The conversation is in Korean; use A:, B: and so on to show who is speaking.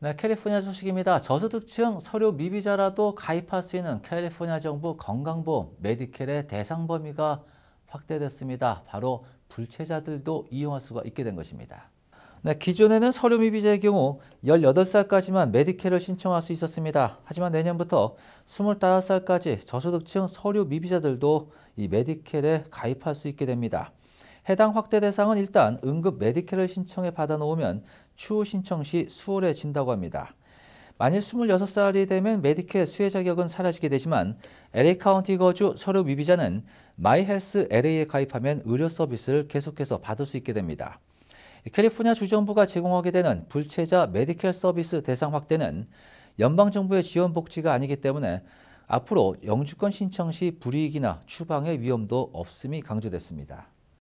A: 네, 캘리포니아 소식입니다. 저소득층 서류 미비자라도 가입할 수 있는 캘리포니아 정부 건강보험 메디켈의 대상 범위가 확대됐습니다. 바로 불체자들도 이용할 수가 있게 된 것입니다. 네, 기존에는 서류 미비자의 경우 18살까지만 메디켈을 신청할 수 있었습니다. 하지만 내년부터 25살까지 저소득층 서류 미비자들도 이 메디켈에 가입할 수 있게 됩니다. 해당 확대 대상은 일단 응급 메디케를 신청해 받아놓으면 추후 신청 시 수월해진다고 합니다. 만일 26살이 되면 메디케 수혜 자격은 사라지게 되지만 LA 카운티 거주 서류 미비자는 마이헬스 LA에 가입하면 의료 서비스를 계속해서 받을 수 있게 됩니다. 캘리포니아 주정부가 제공하게 되는 불체자 메디켈 서비스 대상 확대는 연방정부의 지원 복지가 아니기 때문에 앞으로 영주권 신청 시 불이익이나 추방의 위험도 없음이 강조됐습니다.